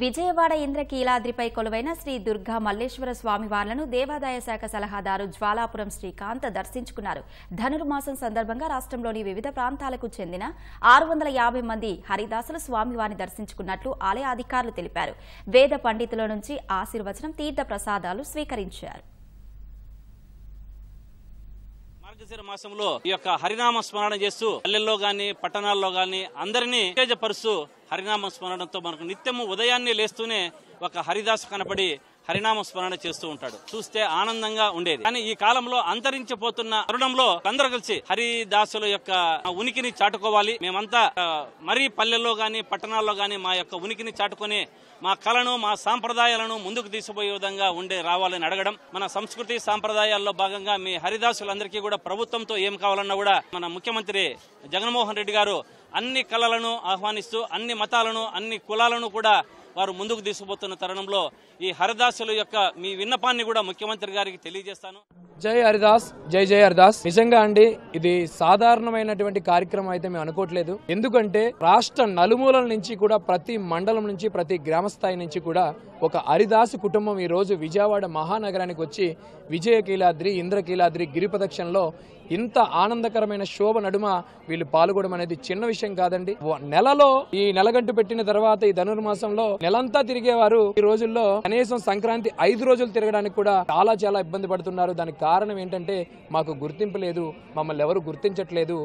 విజయవాడ ఇంద్రకీలాద్రిపై కొలువైన శ్రీ దుర్గా మల్లేశ్వర స్వామి వార్లను దేవాదాయ శాఖ సలహాదారు జ్వాలాపురం శ్రీకాంత్ దర్శించుకున్నారు ధనుర్మాసం సందర్భంగా రాష్ట్రంలోని వివిధ ప్రాంతాలకు చెందిన ఆరు మంది హరిదాసులు స్వామివారిని దర్శించుకున్నట్లు ఆలయ అధికారులు తెలిపారు వేద పండితుల నుంచి ఆశీర్వచనం తీర్థ ప్రసాదాలు స్వీకరించారు మార్గశిర మాసంలో ఈ యొక్క హరినామ స్మరణ చేస్తూ పల్లెల్లో గాని పట్టణాల్లో గాని అందరినీ ఉత్తేజపరుస్తూ హరినామ స్మరణతో మనకు నిత్యము ఉదయాన్నే లేస్తూనే ఒక హరిదాసు కనపడి హరినామ స్మరణ చేస్తూ ఉంటాడు చూస్తే ఆనందంగా ఉండేది కానీ ఈ కాలంలో అంతరించిపోతున్న తరుణంలో అందరూ కలిసి హరిదాసుల యొక్క ఉనికిని చాటుకోవాలి మేమంతా మరీ పల్లెల్లో గాని పట్టణాల్లో గాని మా యొక్క ఉనికిని చాటుకుని మా కళను మా సాంప్రదాయాలను ముందుకు తీసుకుపోయే విధంగా ఉండే రావాలని అడగడం మన సంస్కృతి సాంప్రదాయాల్లో భాగంగా మీ హరిదాసులందరికీ కూడా ప్రభుత్వంతో ఏం కావాలన్నా కూడా మన ముఖ్యమంత్రి జగన్మోహన్ రెడ్డి గారు అన్ని కళలను ఆహ్వానిస్తూ అన్ని మతాలను అన్ని కులాలను కూడా వారు ముందుకు తీసుకుపోతున్న తరుణంలో ఈ హరిదాసుల యొక్క మీ విన్నపాన్ని కూడా ముఖ్యమంత్రి గారికి తెలియజేస్తాను జై హరిదాస్ జై జై హరిదాస్ నిజంగా అండి ఇది సాధారణమైనటువంటి కార్యక్రమం అయితే మేము అనుకోవట్లేదు ఎందుకంటే రాష్ట్ర నలుమూలల నుంచి కూడా ప్రతి మండలం నుంచి ప్రతి గ్రామ స్థాయి నుంచి కూడా ఒక హరిదాసు కుటుంబం ఈ రోజు విజయవాడ మహానగరానికి వచ్చి విజయకీలాద్రి ఇంద్రకీలాద్రి గిరిపదక్షణలో ఇంత ఆనందకరమైన శోభ నడుమ వీళ్ళు పాల్గొనడం అనేది చిన్న విషయం కాదండి నెలలో ఈ నెలగంటు పెట్టిన తర్వాత ఈ ధనుర్మాసంలో నెలంతా తిరిగేవారు ఈ రోజుల్లో కనీసం సంక్రాంతి ఐదు రోజులు తిరగడానికి కూడా చాలా చాలా ఇబ్బంది పడుతున్నారు దానికి కారణం ఏంటంటే మాకు గుర్తింపు లేదు మమ్మల్ని ఎవరు గుర్తించట్లేదు